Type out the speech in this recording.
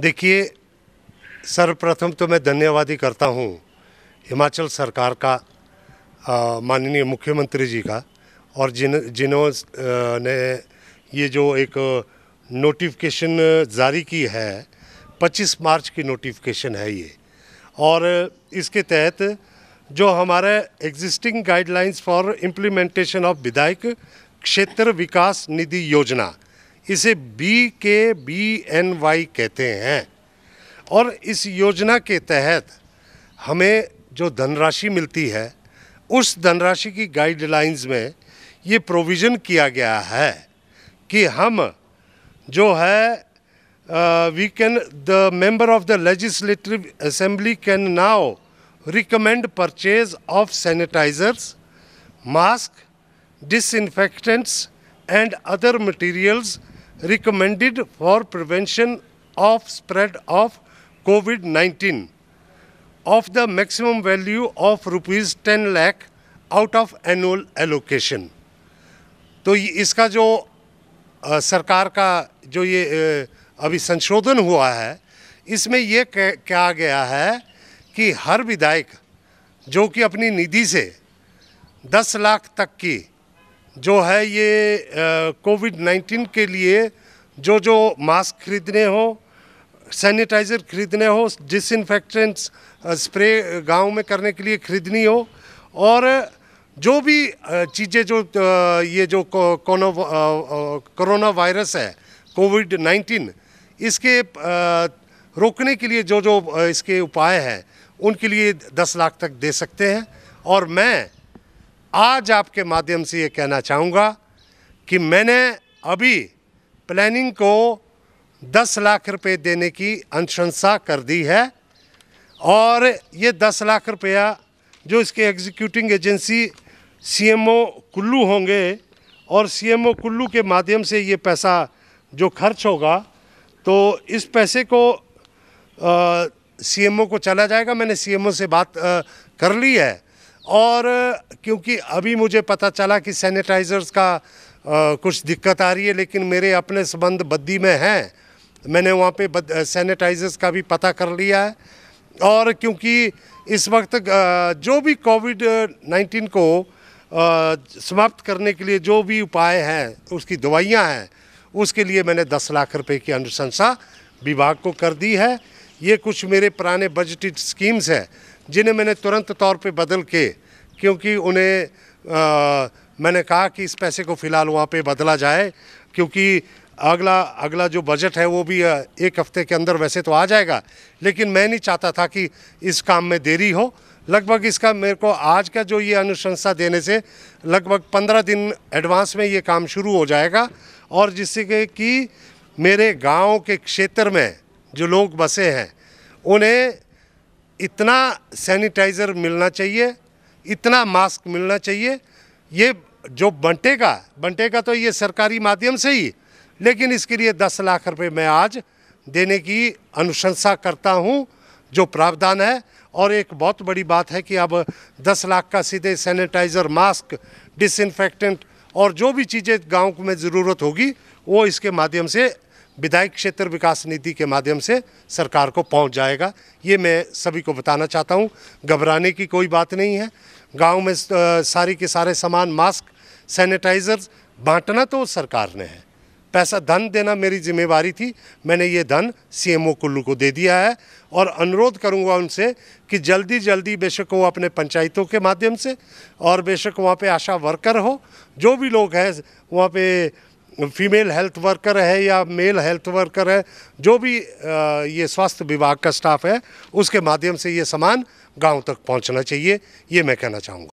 देखिए सर्वप्रथम तो मैं धन्यवाद ही करता हूँ हिमाचल सरकार का माननीय मुख्यमंत्री जी का और जिन जिन्हों ने ये जो एक नोटिफिकेशन जारी की है 25 मार्च की नोटिफिकेशन है ये और इसके तहत जो हमारे existing guidelines for implementation of विधायक क्षेत्र विकास निधि योजना इसे बी के बी एन वाई कहते हैं और इस योजना के तहत हमें जो धनराशि मिलती है उस धनराशि की गाइडलाइंस में ये प्रोविज़न किया गया है कि हम जो है we can the member of the legislative assembly can now recommend purchase of sanitizers mask disinfectants and other materials recommended for prevention of spread of COVID-19 of the maximum value of rupees 10 lakh out of annual allocation तो ये इसका जो आ, सरकार का जो ये ए, अभी संशोधन हुआ है इसमें ये कहा गया है कि हर विधायक जो कि अपनी निधि से 10 लाख तक की जो है ये कोविड नाइन्टीन के लिए जो जो मास्क खरीदने हो सैनिटाइज़र खरीदने हो डिसइनफेक्टेंट्स स्प्रे गांव में करने के लिए खरीदनी हो और जो भी चीज़ें जो ये जो कोरोना वायरस है कोविड नाइन्टीन इसके रोकने के लिए जो जो इसके उपाय हैं उनके लिए दस लाख तक दे सकते हैं और मैं आज आपके माध्यम से ये कहना चाहूँगा कि मैंने अभी प्लानिंग को 10 लाख रुपए देने की अनुशंसा कर दी है और ये 10 लाख रुपया जो इसके एग्जीक्यूटिंग एजेंसी सीएमओ कुल्लू होंगे और सीएमओ कुल्लू के माध्यम से ये पैसा जो खर्च होगा तो इस पैसे को सीएमओ को चला जाएगा मैंने सीएमओ से बात आ, कर ली है और क्योंकि अभी मुझे पता चला कि सैनिटाइज़र्स का आ, कुछ दिक्कत आ रही है लेकिन मेरे अपने संबंध बद्दी में हैं मैंने वहाँ पे सैनिटाइज़र्स का भी पता कर लिया है और क्योंकि इस वक्त जो भी कोविड नाइन्टीन को समाप्त करने के लिए जो भी उपाय हैं उसकी दवाइयाँ हैं उसके लिए मैंने दस लाख रुपए की अनुशंसा विभाग को कर दी है ये कुछ मेरे पुराने बजटेड स्कीम्स हैं जिन्हें मैंने तुरंत तौर पे बदल के क्योंकि उन्हें आ, मैंने कहा कि इस पैसे को फ़िलहाल वहाँ पे बदला जाए क्योंकि अगला अगला जो बजट है वो भी एक हफ्ते के अंदर वैसे तो आ जाएगा लेकिन मैं नहीं चाहता था कि इस काम में देरी हो लगभग इसका मेरे को आज का जो ये अनुशंसा देने से लगभग पंद्रह दिन एडवांस में ये काम शुरू हो जाएगा और जिससे कि मेरे गाँव के क्षेत्र में जो लोग बसे हैं उन्हें इतना सैनिटाइज़र मिलना चाहिए इतना मास्क मिलना चाहिए ये जो बंटेगा बंटेगा तो ये सरकारी माध्यम से ही लेकिन इसके लिए दस लाख रुपए मैं आज देने की अनुशंसा करता हूँ जो प्रावधान है और एक बहुत बड़ी बात है कि अब दस लाख का सीधे सैनिटाइज़र मास्क डिसइनफेक्टेंट और जो भी चीज़ें गाँव में ज़रूरत होगी वो इसके माध्यम से विधायक क्षेत्र विकास नीति के माध्यम से सरकार को पहुंच जाएगा ये मैं सभी को बताना चाहता हूं घबराने की कोई बात नहीं है गांव में सारी के सारे सामान मास्क सैनिटाइज़र बांटना तो सरकार ने है पैसा धन देना मेरी जिम्मेवारी थी मैंने ये धन सीएमओ कुल्लू को दे दिया है और अनुरोध करूंगा उनसे कि जल्दी जल्दी बेशक वो अपने पंचायतों के माध्यम से और बेशक वहाँ पे आशा वर्कर हो जो भी लोग हैं वहाँ पे फीमेल हेल्थ वर्कर है या मेल हेल्थ वर्कर है जो भी ये स्वास्थ्य विभाग का स्टाफ है उसके माध्यम से ये सामान गांव तक पहुंचना चाहिए ये मैं कहना चाहूँगा